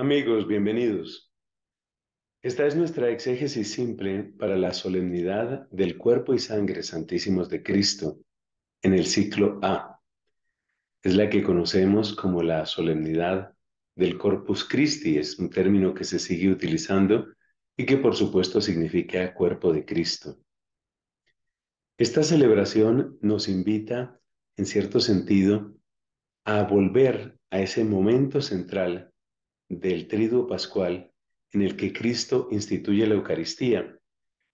Amigos, bienvenidos. Esta es nuestra exégesis simple para la solemnidad del cuerpo y sangre santísimos de Cristo en el ciclo A. Es la que conocemos como la solemnidad del Corpus Christi, es un término que se sigue utilizando y que por supuesto significa cuerpo de Cristo. Esta celebración nos invita, en cierto sentido, a volver a ese momento central del Triduo Pascual en el que Cristo instituye la Eucaristía,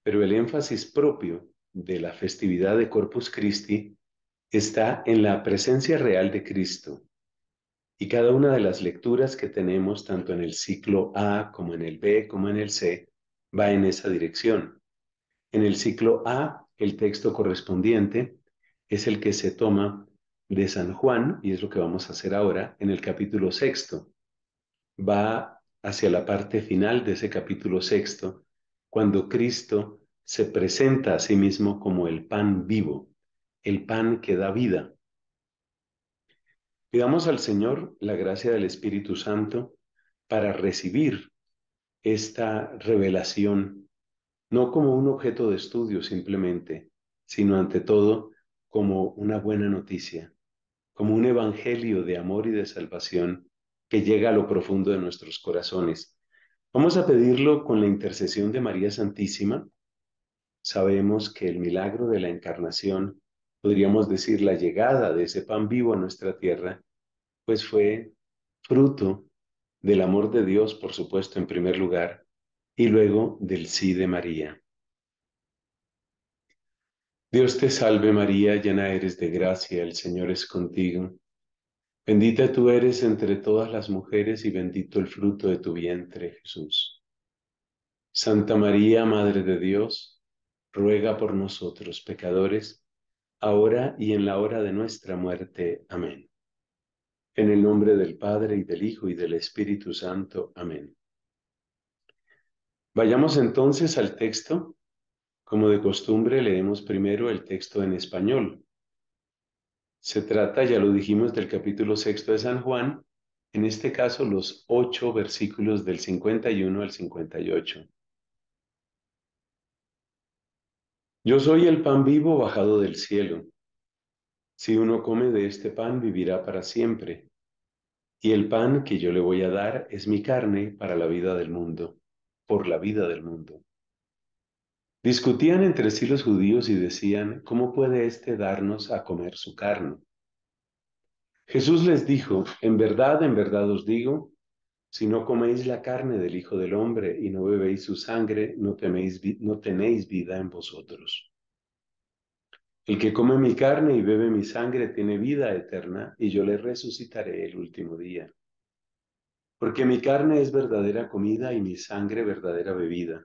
pero el énfasis propio de la festividad de Corpus Christi está en la presencia real de Cristo. Y cada una de las lecturas que tenemos, tanto en el ciclo A como en el B como en el C, va en esa dirección. En el ciclo A, el texto correspondiente es el que se toma de San Juan, y es lo que vamos a hacer ahora, en el capítulo sexto, va hacia la parte final de ese capítulo sexto, cuando Cristo se presenta a sí mismo como el pan vivo, el pan que da vida. Pidamos al Señor la gracia del Espíritu Santo para recibir esta revelación, no como un objeto de estudio simplemente, sino ante todo como una buena noticia, como un evangelio de amor y de salvación que llega a lo profundo de nuestros corazones. Vamos a pedirlo con la intercesión de María Santísima. Sabemos que el milagro de la encarnación, podríamos decir la llegada de ese pan vivo a nuestra tierra, pues fue fruto del amor de Dios, por supuesto, en primer lugar, y luego del sí de María. Dios te salve María, llena eres de gracia, el Señor es contigo. Bendita tú eres entre todas las mujeres y bendito el fruto de tu vientre, Jesús. Santa María, Madre de Dios, ruega por nosotros pecadores, ahora y en la hora de nuestra muerte. Amén. En el nombre del Padre y del Hijo y del Espíritu Santo. Amén. Vayamos entonces al texto. Como de costumbre, leemos primero el texto en español se trata, ya lo dijimos, del capítulo sexto de San Juan, en este caso los ocho versículos del 51 al 58. Yo soy el pan vivo bajado del cielo. Si uno come de este pan, vivirá para siempre. Y el pan que yo le voy a dar es mi carne para la vida del mundo, por la vida del mundo. Discutían entre sí los judíos y decían, ¿cómo puede éste darnos a comer su carne? Jesús les dijo, en verdad, en verdad os digo, si no coméis la carne del Hijo del Hombre y no bebéis su sangre, no, no tenéis vida en vosotros. El que come mi carne y bebe mi sangre tiene vida eterna, y yo le resucitaré el último día. Porque mi carne es verdadera comida y mi sangre verdadera bebida.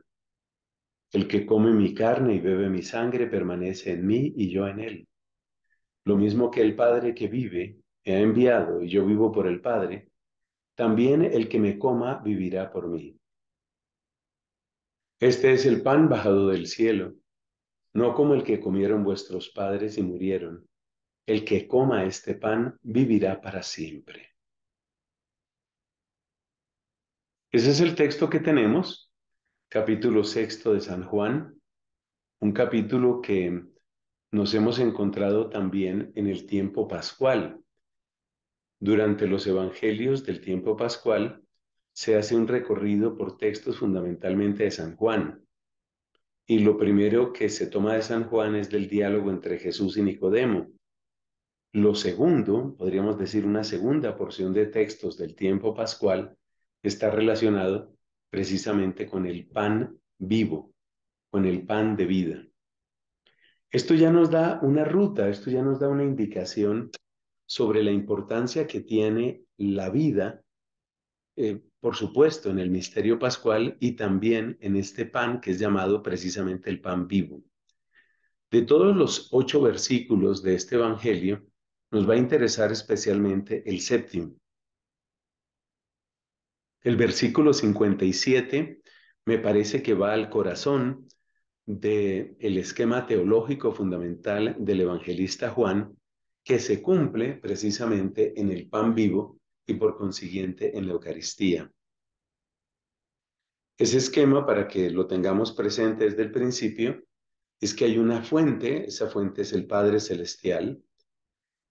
El que come mi carne y bebe mi sangre permanece en mí y yo en él. Lo mismo que el Padre que vive me ha enviado y yo vivo por el Padre, también el que me coma vivirá por mí. Este es el pan bajado del cielo, no como el que comieron vuestros padres y murieron. El que coma este pan vivirá para siempre. Ese es el texto que tenemos capítulo sexto de San Juan, un capítulo que nos hemos encontrado también en el tiempo pascual. Durante los evangelios del tiempo pascual se hace un recorrido por textos fundamentalmente de San Juan. Y lo primero que se toma de San Juan es del diálogo entre Jesús y Nicodemo. Lo segundo, podríamos decir una segunda porción de textos del tiempo pascual, está relacionado precisamente con el pan vivo, con el pan de vida. Esto ya nos da una ruta, esto ya nos da una indicación sobre la importancia que tiene la vida, eh, por supuesto, en el misterio pascual y también en este pan que es llamado precisamente el pan vivo. De todos los ocho versículos de este Evangelio, nos va a interesar especialmente el séptimo, el versículo 57 me parece que va al corazón del el esquema teológico fundamental del evangelista Juan, que se cumple precisamente en el pan vivo y por consiguiente en la Eucaristía. Ese esquema, para que lo tengamos presente desde el principio, es que hay una fuente, esa fuente es el Padre Celestial,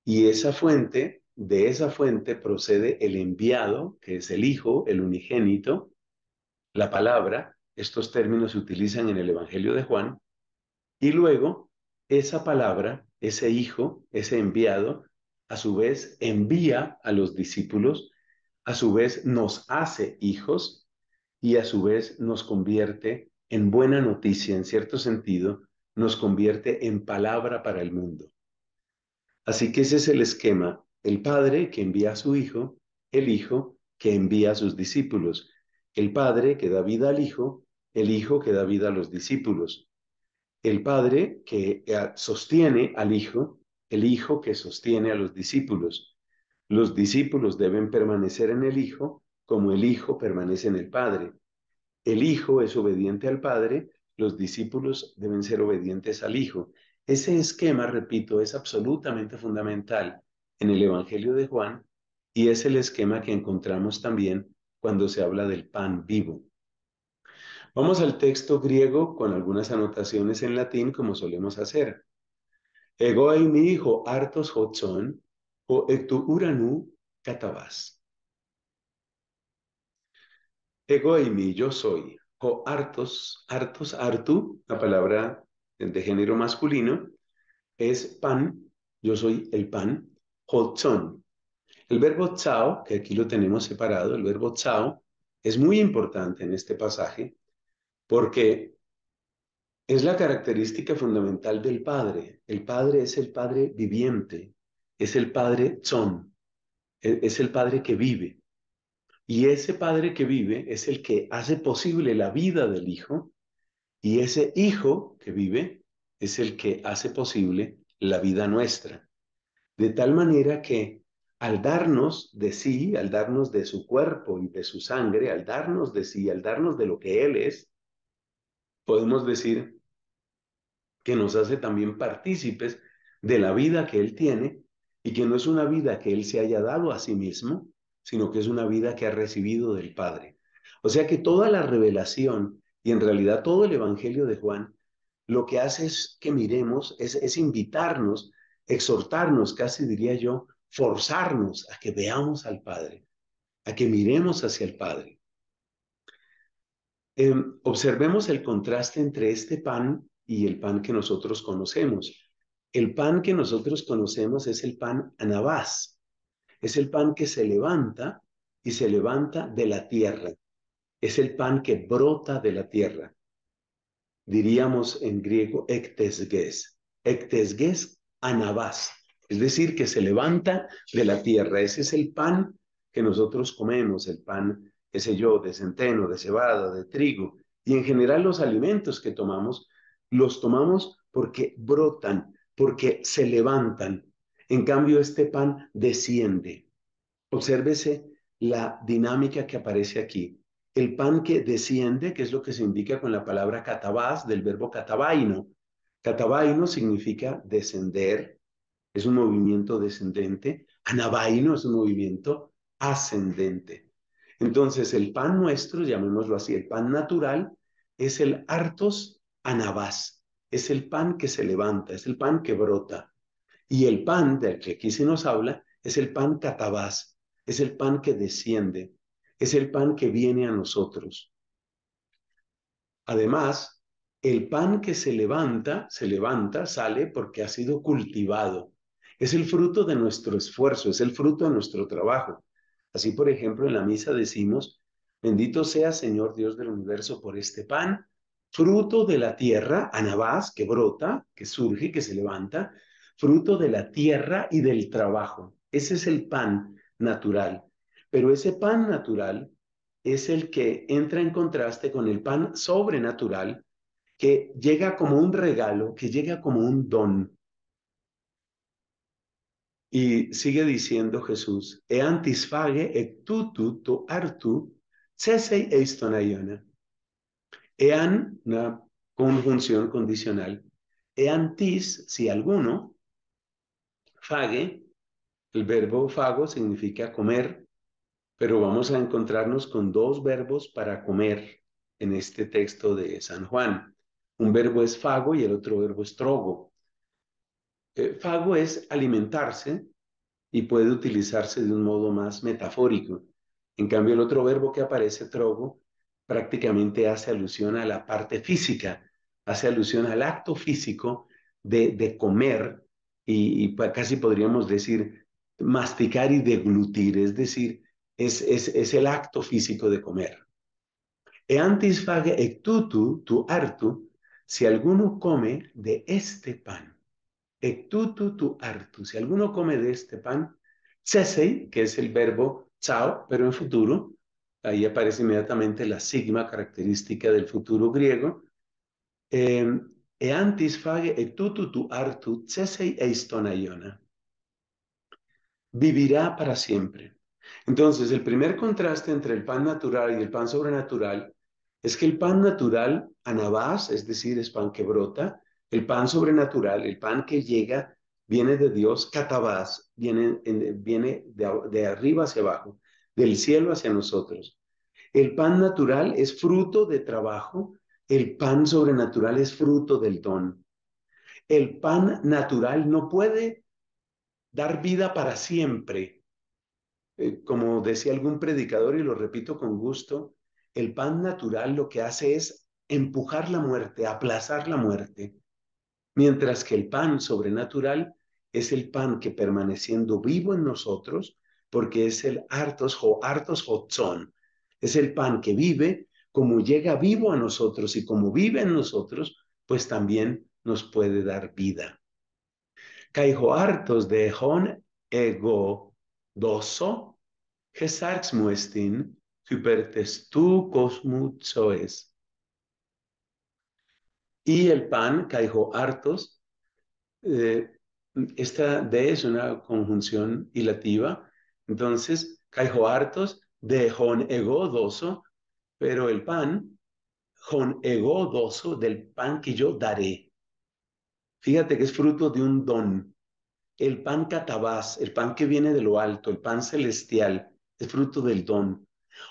y esa fuente de esa fuente procede el enviado, que es el Hijo, el unigénito, la palabra, estos términos se utilizan en el Evangelio de Juan, y luego esa palabra, ese Hijo, ese enviado, a su vez envía a los discípulos, a su vez nos hace hijos y a su vez nos convierte en buena noticia, en cierto sentido, nos convierte en palabra para el mundo. Así que ese es el esquema el Padre que envía a su Hijo, el Hijo que envía a sus discípulos, el Padre que da vida al Hijo, el Hijo que da vida a los discípulos, el Padre que eh, sostiene al Hijo, el Hijo que sostiene a los discípulos. Los discípulos deben permanecer en el Hijo como el Hijo permanece en el Padre. El Hijo es obediente al Padre, los discípulos deben ser obedientes al Hijo. Ese esquema, repito, es absolutamente fundamental en el Evangelio de Juan y es el esquema que encontramos también cuando se habla del pan vivo. Vamos al texto griego con algunas anotaciones en latín como solemos hacer. Ego y mi hijo hartos hotzon o ectu uranu katabas. Ego yo soy. O artos, hartos, artu, la palabra de género masculino, es pan, yo soy el pan, el verbo chao que aquí lo tenemos separado, el verbo chao es muy importante en este pasaje porque es la característica fundamental del Padre. El Padre es el Padre viviente, es el Padre tzon, e-, es el Padre que vive. Y ese Padre que vive es el que hace posible la vida del Hijo y ese Hijo que vive es el que hace posible la vida nuestra. De tal manera que al darnos de sí, al darnos de su cuerpo y de su sangre, al darnos de sí, al darnos de lo que Él es, podemos decir que nos hace también partícipes de la vida que Él tiene y que no es una vida que Él se haya dado a sí mismo, sino que es una vida que ha recibido del Padre. O sea que toda la revelación y en realidad todo el Evangelio de Juan lo que hace es que miremos, es, es invitarnos exhortarnos, casi diría yo, forzarnos a que veamos al Padre, a que miremos hacia el Padre. Em, observemos el contraste entre este pan y el pan que nosotros conocemos. El pan que nosotros conocemos es el pan anabás, es el pan que se levanta y se levanta de la tierra, es el pan que brota de la tierra. Diríamos en griego ektesges. Ektesges anabás, es decir, que se levanta de la tierra. Ese es el pan que nosotros comemos, el pan, sé yo, de centeno, de cebada, de trigo, y en general los alimentos que tomamos, los tomamos porque brotan, porque se levantan. En cambio, este pan desciende. Obsérvese la dinámica que aparece aquí. El pan que desciende, que es lo que se indica con la palabra catabás, del verbo catabaino, Catabaino significa descender, es un movimiento descendente. Anabaino es un movimiento ascendente. Entonces, el pan nuestro, llamémoslo así, el pan natural, es el hartos anabás, es el pan que se levanta, es el pan que brota. Y el pan del que aquí se nos habla es el pan catabás, es el pan que desciende, es el pan que viene a nosotros. Además, el pan que se levanta, se levanta, sale porque ha sido cultivado. Es el fruto de nuestro esfuerzo, es el fruto de nuestro trabajo. Así, por ejemplo, en la misa decimos, bendito sea Señor Dios del universo por este pan, fruto de la tierra, anabás, que brota, que surge, que se levanta, fruto de la tierra y del trabajo. Ese es el pan natural. Pero ese pan natural es el que entra en contraste con el pan sobrenatural, que llega como un regalo, que llega como un don. Y sigue diciendo Jesús, e fage et tu artu cesei eiston Ean, una conjunción condicional. E si alguno, fage, el verbo fago significa comer, pero vamos a encontrarnos con dos verbos para comer en este texto de San Juan. Un verbo es fago y el otro verbo es trogo. Eh, fago es alimentarse y puede utilizarse de un modo más metafórico. En cambio, el otro verbo que aparece, trogo, prácticamente hace alusión a la parte física, hace alusión al acto físico de, comer y, casi podríamos decir masticar y deglutir, es decir, es, es, es el acto físico de comer. E fage ectutu tu artu si alguno come de este pan, et tu artu, si alguno come de este pan, tsesei, que es el verbo chao, pero en futuro, ahí aparece inmediatamente la sigma característica del futuro griego, e em, antis fage artu, eistonaiona, vivirá para siempre. Entonces, el primer contraste entre el pan natural y el pan sobrenatural es que el pan natural, anabás, es decir, es pan que brota, el pan sobrenatural, el pan que llega, viene de Dios, catabás, viene, de, arriba hacia abajo, del cielo hacia nosotros. El pan natural es fruto de trabajo, el pan sobrenatural es fruto del don. El pan natural no puede dar vida para siempre. Eh, como decía algún predicador, y lo repito con gusto, el pan natural lo que hace es empujar la muerte, aplazar la muerte, mientras que el pan sobrenatural es el pan que permaneciendo vivo en nosotros, porque es el hartos ho, hartos es el pan que vive, como llega vivo a nosotros y como vive en nosotros, pues también nos puede dar vida. Caijo hartos de hon ego doso, gesarx muestin, y el pan, caijo hartos, eh, esta de es una conjunción ilativa entonces caijo hartos de jon ego pero el pan, jon egodoso del pan que yo daré. Fíjate que es fruto de un don. El pan catabás, el pan que viene de lo alto, el pan celestial, es fruto del don.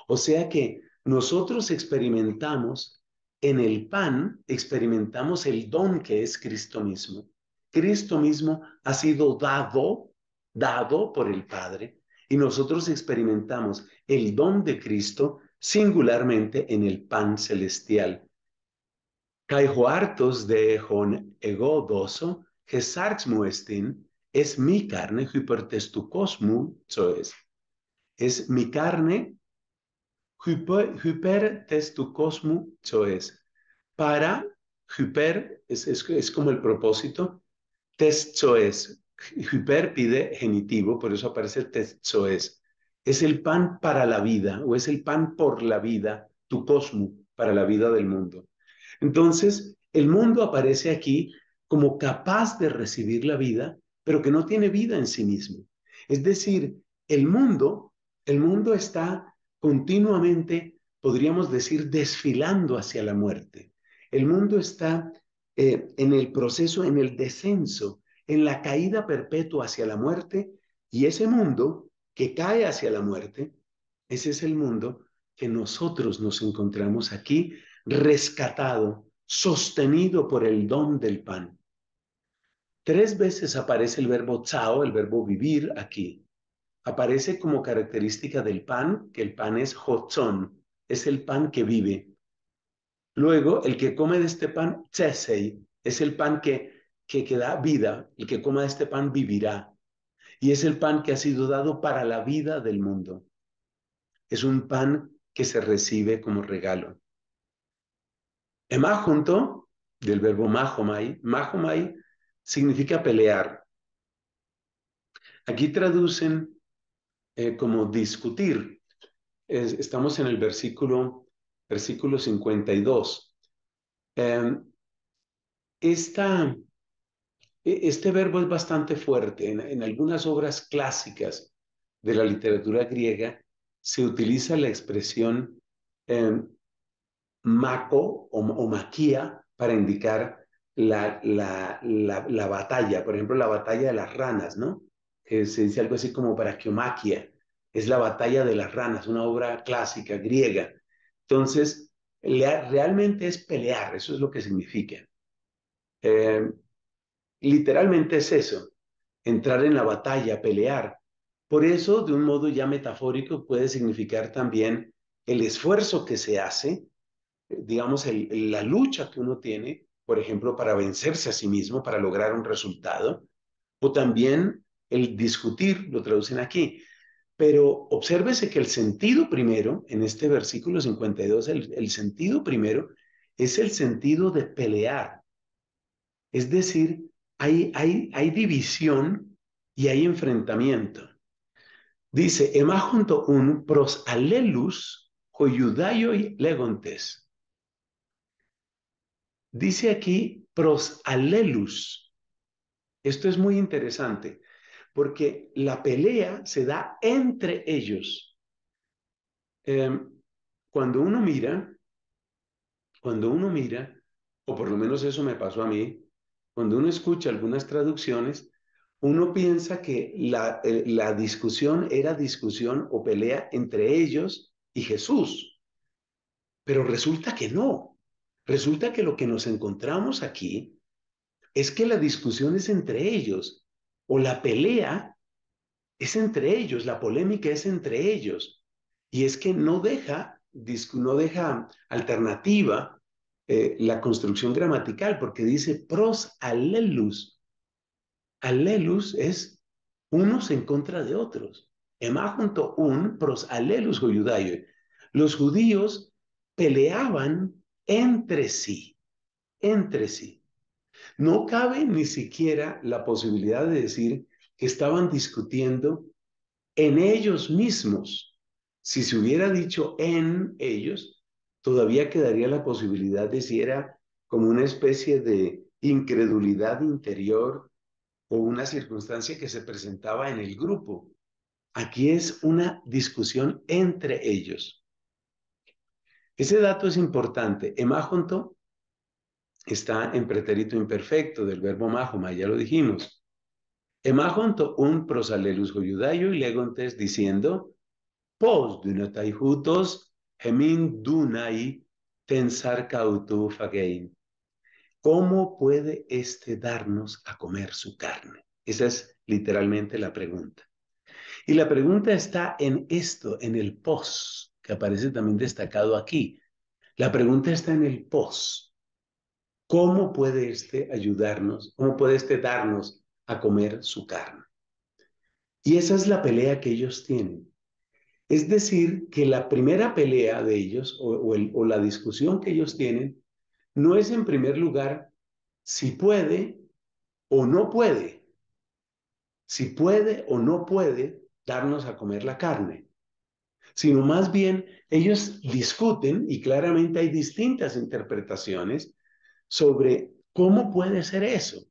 O sea que nosotros experimentamos en el pan, experimentamos el don que es Cristo mismo. Cristo mismo ha sido dado, dado por el Padre, y nosotros experimentamos el don de Cristo singularmente en el pan celestial. Caijo de hon ego es mi carne, hypertestukosmu, Es mi carne hyper tu cosmu choes. Para hyper es, como el propósito. Test choes. Hyper pide genitivo, por eso aparece test choes. Es el pan para la vida o es el pan por la vida, tu cosmo, para la vida del mundo. Entonces, el mundo aparece aquí como capaz de recibir la vida, pero que no tiene vida en sí mismo. Es decir, el mundo, el mundo está continuamente, podríamos decir, desfilando hacia la muerte. El mundo está eh, en el proceso, en el descenso, en la caída perpetua hacia la muerte, y ese mundo que cae hacia la muerte, ese es el mundo que nosotros nos encontramos aquí, rescatado, sostenido por el don del pan. Tres veces aparece el verbo tsao, el verbo vivir aquí aparece como característica del pan, que el pan es hotzon, es el pan que vive. Luego, el que come de este pan, chesei, es el pan que, que, da vida, el que coma de este pan vivirá. Y es el pan que ha sido dado para la vida del mundo. Es un pan que se recibe como regalo. Emá junto del verbo majomai majomai significa pelear. Aquí traducen eh, como discutir. estamos en el versículo, versículo 52. Em, esta, e, este verbo es bastante fuerte. En, algunas obras clásicas de la literatura griega se utiliza la expresión eh, maco o, maquia para indicar la, la, batalla, por ejemplo, la batalla de las ranas, ¿no? se dice algo así como para queomaquia es la batalla de las ranas, una obra clásica griega. Entonces, realmente es pelear, eso es lo que significa. Eh, literalmente es eso, entrar en la batalla, pelear. Por eso, de un modo ya metafórico, puede significar también el esfuerzo que se hace, digamos, el, la lucha que uno tiene, por ejemplo, para vencerse a sí mismo, para lograr un resultado, o también el discutir, lo traducen aquí. Pero obsérvese que el sentido primero, en este versículo 52, el, sentido primero es el sentido de pelear. Es decir, hay, hay, hay división y hay enfrentamiento. Dice, Emma junto un pros alelus y legontes. Dice aquí pros Esto es muy interesante porque la pelea se da entre ellos. Em, cuando uno mira, cuando uno mira, o por lo menos eso me pasó a mí, cuando uno escucha algunas traducciones, uno piensa que la, eh, la discusión era discusión o pelea entre ellos y Jesús, pero resulta que no. Resulta que lo que nos encontramos aquí es que la discusión es entre ellos o la pelea es entre ellos, la polémica es entre ellos. Y es que no deja, no deja alternativa eh, la construcción gramatical, porque dice pros alelus. Alelus es unos en contra de otros. Emajunto junto un pros alelus goyudayo, Los judíos peleaban entre sí, entre sí. No cabe ni siquiera la posibilidad de decir que estaban discutiendo en ellos mismos. Si se hubiera dicho en ellos, todavía quedaría la posibilidad de si era como una especie de incredulidad interior o una circunstancia que se presentaba en el grupo. Aquí es una discusión entre ellos. Ese dato es importante. ¿Emma está en pretérito imperfecto del verbo majoma, ya lo dijimos. Emajonto un prosalelus joyudayo y legontes diciendo, pos dunatai jutos gemin dunai tensar ¿Cómo puede este darnos a comer su carne? Esa es literalmente la pregunta. Y la pregunta está en esto, en el pos, que aparece también destacado aquí. La pregunta está en el pos. ¿Cómo puede éste ayudarnos? ¿Cómo puede éste darnos a comer su carne? Y esa es la pelea que ellos tienen. Es decir, que la primera pelea de ellos o, o la discusión que ellos tienen no es en primer lugar si puede o no puede, si puede o no puede darnos a comer la carne, sino más bien ellos discuten y claramente hay distintas interpretaciones sobre cómo puede ser eso.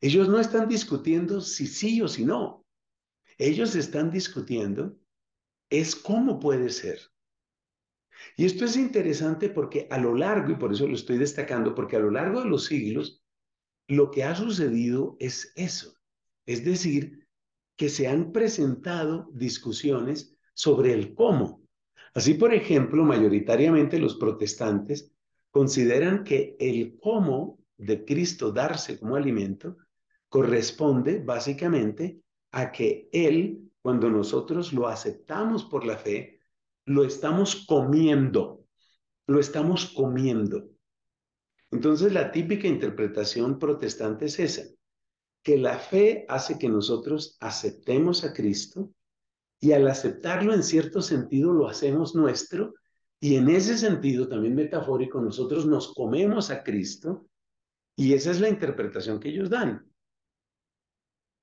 Ellos no están discutiendo si sí o si no. Ellos están discutiendo es cómo puede ser. Y esto es interesante porque a lo largo, y por eso lo estoy destacando, porque a lo largo de los siglos, lo que ha sucedido es eso. Es decir, que se han presentado discusiones sobre el cómo. Así, por ejemplo, mayoritariamente los protestantes consideran que el cómo de Cristo darse como alimento corresponde básicamente a que Él, cuando nosotros lo aceptamos por la fe, lo estamos comiendo, lo estamos comiendo. Entonces la típica interpretación protestante es esa, que la fe hace que nosotros aceptemos a Cristo y al aceptarlo en cierto sentido lo hacemos nuestro y en ese sentido, también metafórico, nosotros nos comemos a Cristo y esa es la interpretación que ellos dan.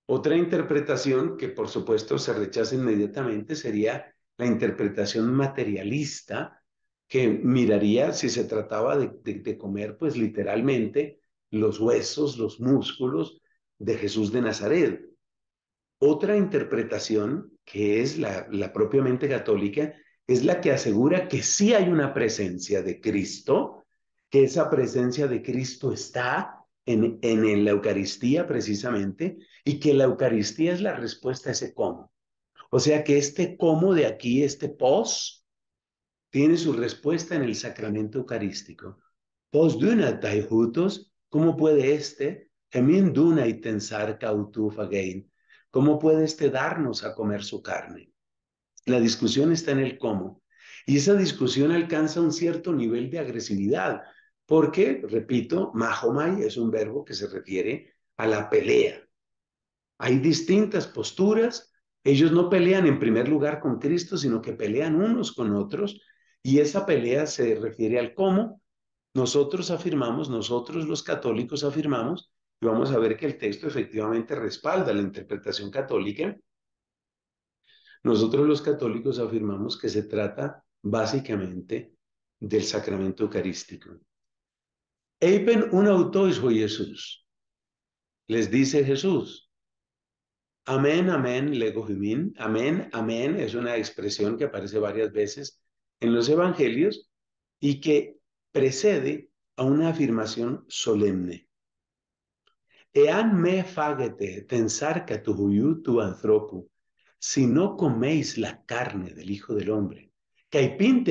Otra interpretación que por supuesto se rechaza inmediatamente sería la interpretación materialista que miraría si se trataba de, comer pues literalmente los huesos, los músculos de Jesús de Nazaret. Otra interpretación que es la, la propiamente católica es la que asegura que sí hay una presencia de Cristo, que esa presencia de Cristo está en, en la Eucaristía precisamente, y que la Eucaristía es la respuesta a ese cómo. O sea que este cómo de aquí, este pos, tiene su respuesta en el sacramento eucarístico. Pos duna jutos, ¿cómo puede este? duna ¿Cómo puede este darnos a comer su carne? La discusión está en el cómo. Y esa discusión alcanza un cierto nivel de agresividad, porque, repito, mahomai es un verbo que se refiere a la pelea. Hay distintas posturas. Ellos no pelean en primer lugar con Cristo, sino que pelean unos con otros. Y esa pelea se refiere al cómo. Nosotros afirmamos, nosotros los católicos afirmamos, y vamos a ver que el texto efectivamente respalda la interpretación católica, nosotros los católicos afirmamos que se trata básicamente del sacramento eucarístico. Eipen un hijo Jesús. Les dice Jesús. Amén, amén, lego Amén, amén es una expresión que aparece varias veces en los evangelios y que precede a una afirmación solemne. Ean me fagete tensar tu anthropu si no coméis la carne del Hijo del Hombre, en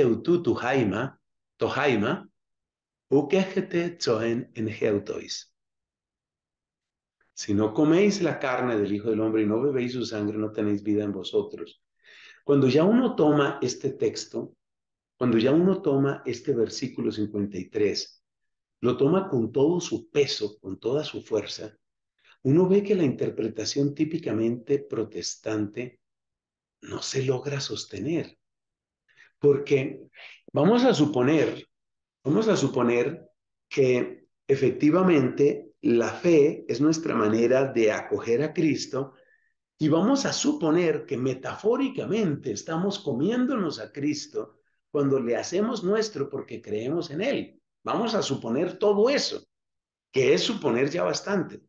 Si no coméis la carne del Hijo del Hombre y no bebéis su sangre, no tenéis vida en vosotros. Cuando ya uno toma este texto, cuando ya uno toma este versículo 53, lo toma con todo su peso, con toda su fuerza, uno ve que la interpretación típicamente protestante no se logra sostener. Porque vamos a suponer, vamos a suponer que efectivamente la fe es nuestra manera de acoger a Cristo y vamos a suponer que metafóricamente estamos comiéndonos a Cristo cuando le hacemos nuestro porque creemos en Él. Vamos a suponer todo eso, que es suponer ya bastante.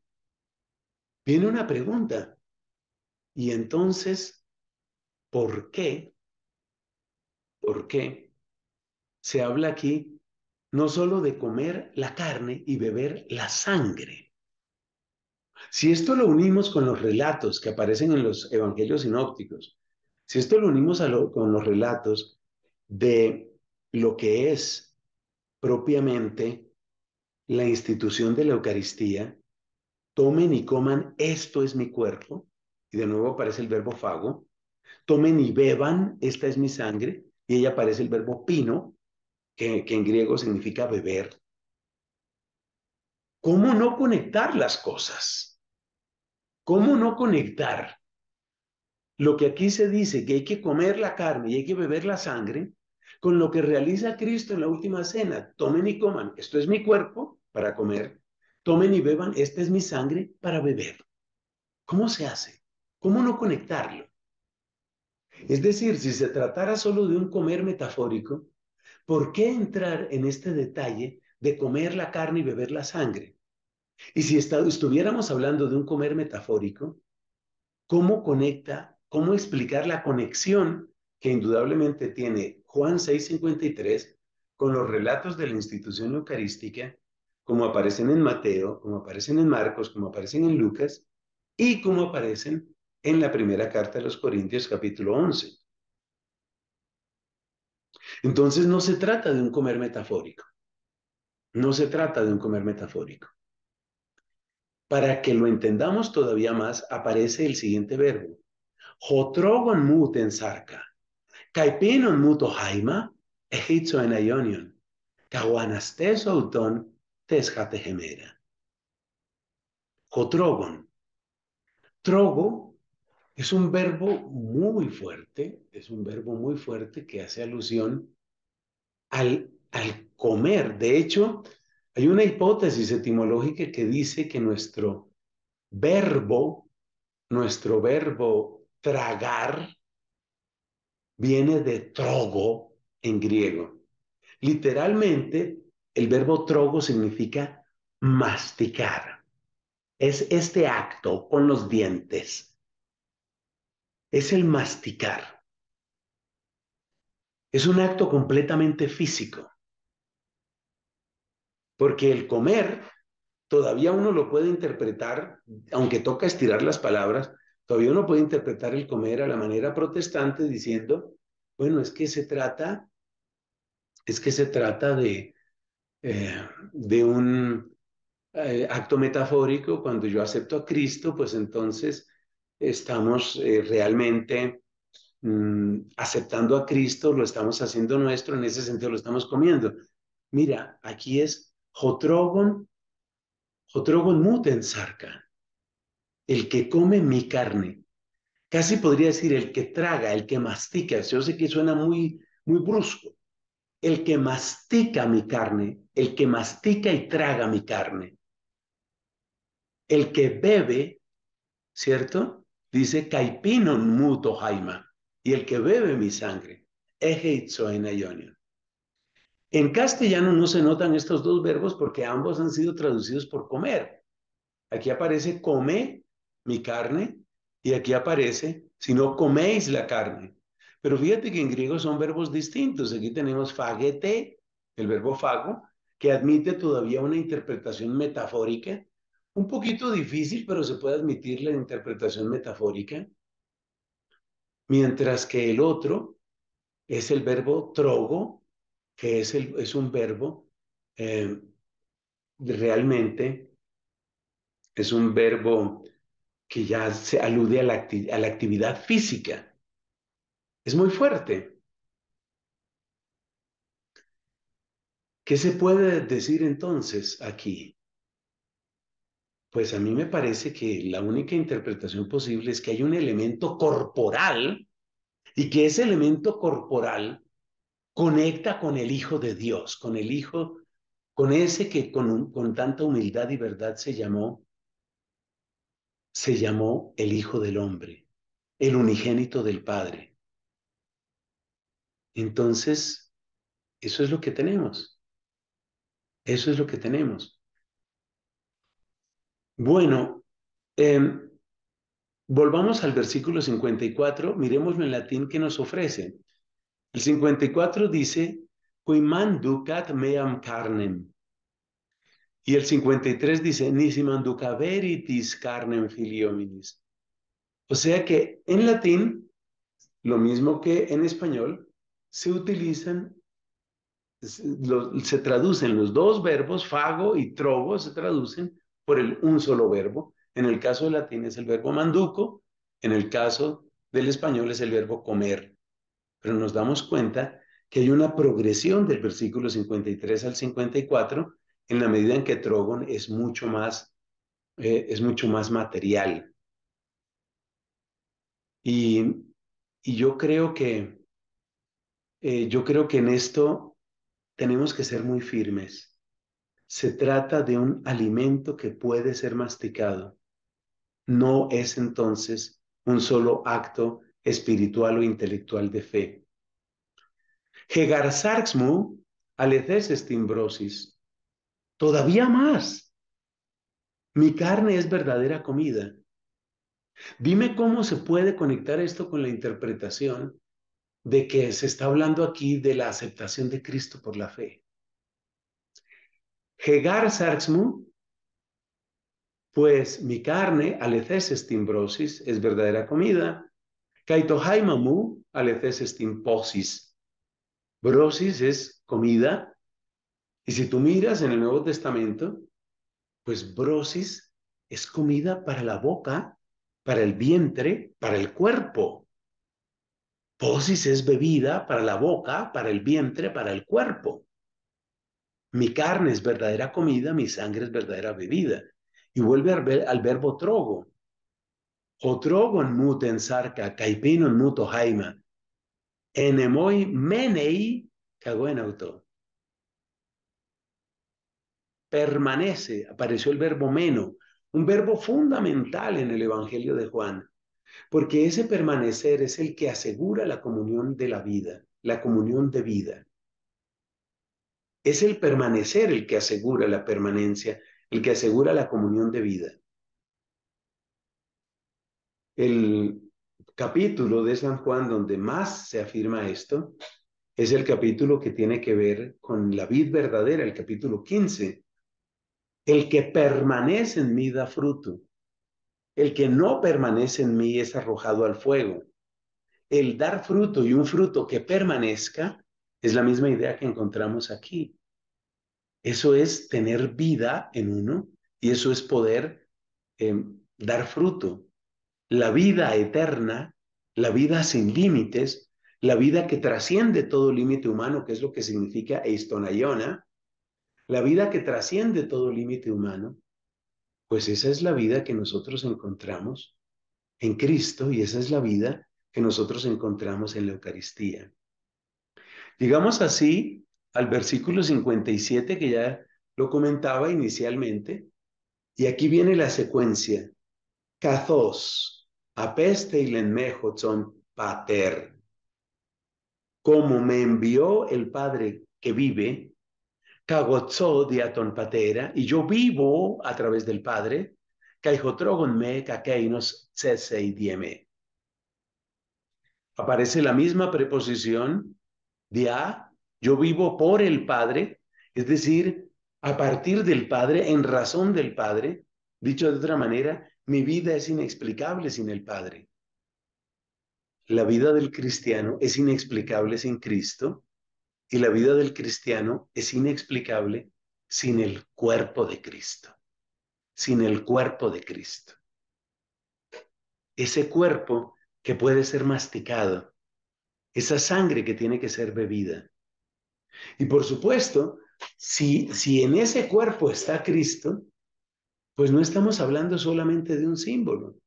Viene una pregunta. Y entonces, ¿Por qué? ¿Por qué? Se habla aquí no solo de comer la carne y beber la sangre. Si esto lo unimos con los relatos que aparecen en los evangelios sinópticos, si esto lo unimos con los relatos de lo que es propiamente la institución de la Eucaristía, tomen y coman, esto es mi cuerpo, y de nuevo aparece el verbo fago, Tomen y beban, esta es mi sangre, y ahí aparece el verbo pino, que, en griego significa beber. ¿Cómo no conectar las cosas? ¿Cómo no conectar lo que aquí se dice, que hay que comer la carne y hay que beber la sangre, con lo que realiza Cristo en la última cena? Tomen y coman, esto es mi cuerpo para comer, tomen y beban, esta es mi sangre para beber. ¿Cómo se hace? ¿Cómo no conectarlo? Es decir, si se tratara solo de un comer metafórico, ¿por qué entrar en este detalle de comer la carne y beber la sangre? Y si estuviéramos hablando de un comer metafórico, ¿cómo conecta, cómo explicar la conexión que indudablemente tiene Juan 6:53 con los relatos de la institución eucarística, como aparecen en Mateo, como aparecen en Marcos, como aparecen en Lucas y como aparecen en la primera carta de los Corintios capítulo 11. Entonces no se trata de un comer metafórico. No se trata de un comer metafórico. Para que lo entendamos todavía más, aparece el siguiente verbo. Jotrogon muten sarca. Caipinon muto jaima, ejizo en aionion. Cahuanastes auton tesjate gemera. Jotrogon. Trogo es un verbo muy fuerte, es un verbo muy fuerte que hace alusión al, comer. De hecho, hay una hipótesis etimológica que dice que nuestro verbo, nuestro verbo tragar, viene de trogo en griego. Literalmente, el verbo trogo significa masticar. Es este acto con los dientes es el masticar. Es un acto completamente físico. Porque el comer todavía uno lo puede interpretar, aunque toca estirar las palabras, todavía uno puede interpretar el comer a la manera protestante diciendo, bueno, es que se trata, es que se trata de, eh, de un eh, acto metafórico, cuando yo acepto a Cristo, pues entonces estamos eh, realmente mm, aceptando a Cristo, lo estamos haciendo nuestro, en ese sentido lo estamos comiendo. Mira, aquí es Jotrogon, Jotrogon muten el que come mi carne. Casi podría decir el que traga, el que mastica. Yo sé que suena muy, muy brusco. El que mastica mi carne, el que mastica y traga mi carne. El que bebe, ¿cierto? Dice, caipinon muto jaima, y el que bebe mi sangre, ejeitzo en En castellano no se notan estos dos verbos porque ambos han sido traducidos por comer. Aquí aparece come mi carne y aquí aparece si no coméis la carne. Pero fíjate que en griego son verbos distintos. Aquí tenemos fagete, el verbo fago, que admite todavía una interpretación metafórica un poquito difícil, pero se puede admitir la interpretación metafórica, mientras que el otro es el verbo trogo, que es, el, es un verbo eh, realmente, es un verbo que ya se alude a la, a la actividad física. Es muy fuerte. ¿Qué se puede decir entonces aquí? Pues a mí me parece que la única interpretación posible es que hay un elemento corporal y que ese elemento corporal conecta con el Hijo de Dios, con el Hijo, con ese que con, con tanta humildad y verdad se llamó, se llamó el Hijo del Hombre, el unigénito del Padre. Entonces, eso es lo que tenemos. Eso es lo que tenemos. Bueno, em, volvamos al versículo 54, miremos en latín que nos ofrece. El 54 dice, man ducat meam carnem. Y el 53 dice, Nisiman veritis carnem filiominis. O sea que en latín, lo mismo que en español, se utilizan, se, se traducen los dos verbos, fago y trobo, se traducen por el, un solo verbo. En el caso de latín es el verbo manduco, en el caso del español es el verbo comer. Pero nos damos cuenta que hay una progresión del versículo 53 al 54 en la medida en que Trogon es mucho más, eh, es mucho más material. Y, yo creo que, eh, yo creo que en esto tenemos que ser muy firmes. Se trata de un alimento que puede ser masticado. No es entonces un solo acto espiritual o intelectual de fe. Hegarsarxmu aleces estimbrosis, Todavía más. Mi carne es verdadera comida. Dime cómo se puede conectar esto con la interpretación de que se está hablando aquí de la aceptación de Cristo por la fe. Hegar pues mi carne, aleces timbrosis, es verdadera comida. Kaitohaimamu, aleces estimposis. Brosis es comida. Y si tú miras en el Nuevo Testamento, pues brosis es comida para la boca, para el vientre, para el cuerpo. Posis es bebida para la boca, para el vientre, para el cuerpo. Mi carne es verdadera comida, mi sangre es verdadera bebida. Y vuelve al, verbo trogo. O en en sarca, en muto jaima. Enemoi menei en auto. Permanece, apareció el verbo meno, un verbo fundamental en el Evangelio de Juan, porque ese permanecer es el que asegura la comunión de la vida, la comunión de vida. Es el permanecer el que asegura la permanencia, el que asegura la comunión de vida. El capítulo de San Juan donde más se afirma esto es el capítulo que tiene que ver con la vid verdadera, el capítulo 15. El que permanece en mí da fruto. El que no permanece en mí es arrojado al fuego. El dar fruto y un fruto que permanezca es la misma idea que encontramos aquí. Eso es tener vida en uno y eso es poder em, dar fruto. La vida eterna, la vida sin límites, la vida que trasciende todo límite humano, que es lo que significa Eistonayona, la vida que trasciende todo límite humano, pues esa es la vida que nosotros encontramos en Cristo y esa es la vida que nosotros encontramos en la Eucaristía digamos así al versículo 57 que ya lo comentaba inicialmente, y aquí viene la secuencia. Cazos, apeste pater. Como me envió el Padre que vive, cagotzó diaton patera, y yo vivo a través del Padre, me caceinos, cese y dieme. Aparece la misma preposición de A, yo vivo por el Padre, es decir, a partir del Padre, en razón del Padre. Dicho de otra manera, mi vida es inexplicable sin el Padre. La vida del cristiano es inexplicable sin Cristo y la vida del cristiano es inexplicable sin el cuerpo de Cristo, sin el cuerpo de Cristo. Ese cuerpo que puede ser masticado, esa sangre que tiene que ser bebida. Y por supuesto, si, si en ese cuerpo está Cristo, pues no estamos hablando solamente de un símbolo.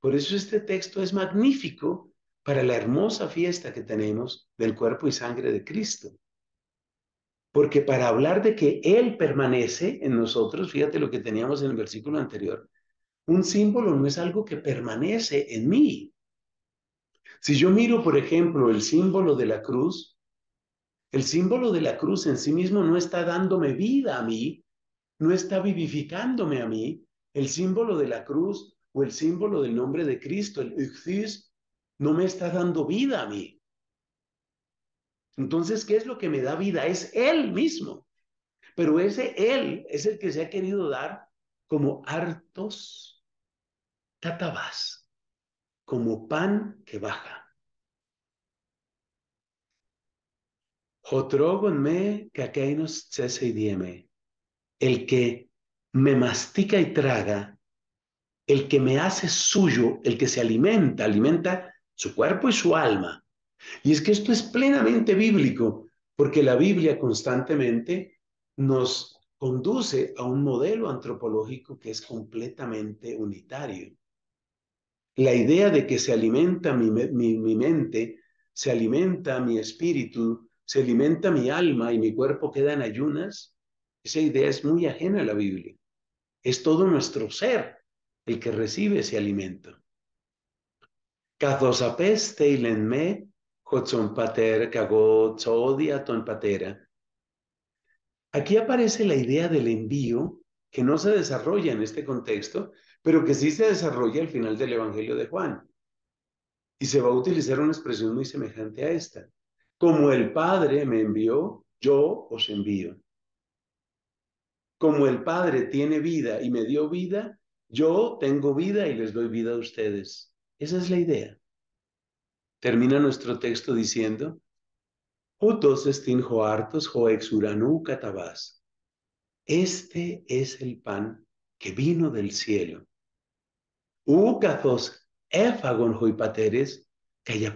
Por eso este texto es magnífico para la hermosa fiesta que tenemos del cuerpo y sangre de Cristo. Porque para hablar de que Él permanece en nosotros, fíjate lo que teníamos en el versículo anterior, un símbolo no es algo que permanece en mí, si yo miro, por ejemplo, el símbolo de la cruz, el símbolo de la cruz en sí mismo no está dándome vida a mí, no está vivificándome a mí. El símbolo de la cruz o el símbolo del nombre de Cristo, el Uchthys, no me está dando vida a mí. Entonces, ¿qué es lo que me da vida? Es Él mismo. Pero ese Él es el que se ha querido dar como hartos tatabás como pan que baja. me cese El que me mastica y traga, el que me hace suyo, el que se alimenta, alimenta su cuerpo y su alma. Y es que esto es plenamente bíblico, porque la Biblia constantemente nos conduce a un modelo antropológico que es completamente unitario. La idea de que se alimenta mi, mente, se alimenta mi espíritu, se alimenta mi alma y mi cuerpo queda en ayunas, esa idea es muy ajena a la Biblia. Es todo nuestro ser el que recibe ese alimento. Aquí aparece la idea del envío que no se desarrolla en este contexto, pero que sí se desarrolla al final del Evangelio de Juan. Y se va a utilizar una expresión muy semejante a esta. Como el Padre me envió, yo os envío. Como el Padre tiene vida y me dio vida, yo tengo vida y les doy vida a ustedes. Esa es la idea. Termina nuestro texto diciendo, Otos oh, estin joartos uranu catabás. Este es el pan que vino del cielo, Úcazos éfagon ya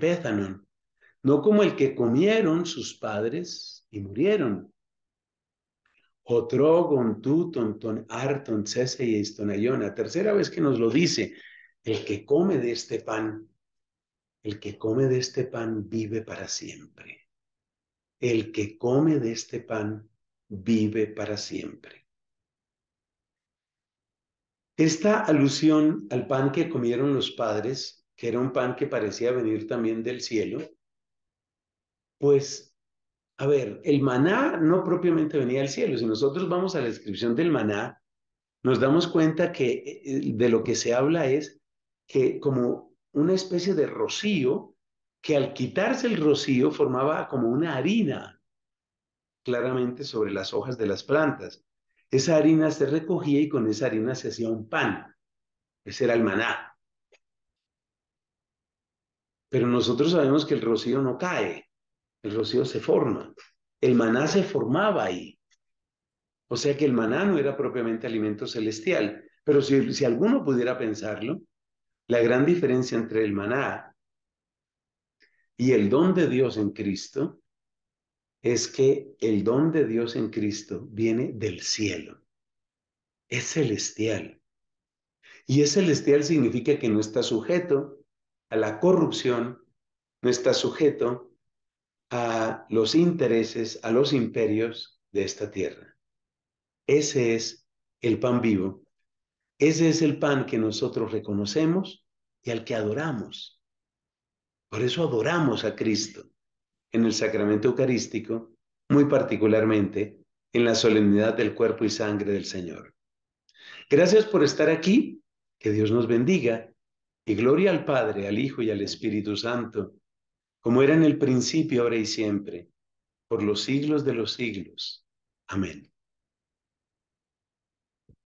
no como el que comieron sus padres y murieron. Otrogon tuton ton arton cese y istonayona, Tercera vez que nos lo dice, el que come de este pan, el que come de este pan vive para siempre. El que come de este pan vive para siempre. Esta alusión al pan que comieron los padres, que era un pan que parecía venir también del cielo, pues, a ver, el maná no propiamente venía del cielo. Si nosotros vamos a la descripción del maná, nos damos cuenta que eh, eh, de lo que se habla es que como una especie de rocío, que al quitarse el rocío formaba como una harina, claramente sobre las hojas de las plantas. Esa harina se recogía y con esa harina se hacía un pan. Ese era el maná. Pero nosotros sabemos que el rocío no cae, el rocío se forma. El maná se formaba ahí. O sea que el maná no era propiamente alimento celestial. Pero si, si alguno pudiera pensarlo, la gran diferencia entre el maná y el don de Dios en Cristo es que el don de Dios en Cristo viene del cielo. Es celestial. Y es celestial significa que no está sujeto a la corrupción, no está sujeto a los intereses, a los imperios de esta tierra. Ese es el pan vivo. Ese es el pan que nosotros reconocemos y al que adoramos. Por eso adoramos a Cristo en el sacramento eucarístico, muy particularmente en la solemnidad del cuerpo y sangre del Señor. Gracias por estar aquí, que Dios nos bendiga y gloria al Padre, al Hijo y al Espíritu Santo, como era en el principio, ahora y siempre, por los siglos de los siglos. Amén.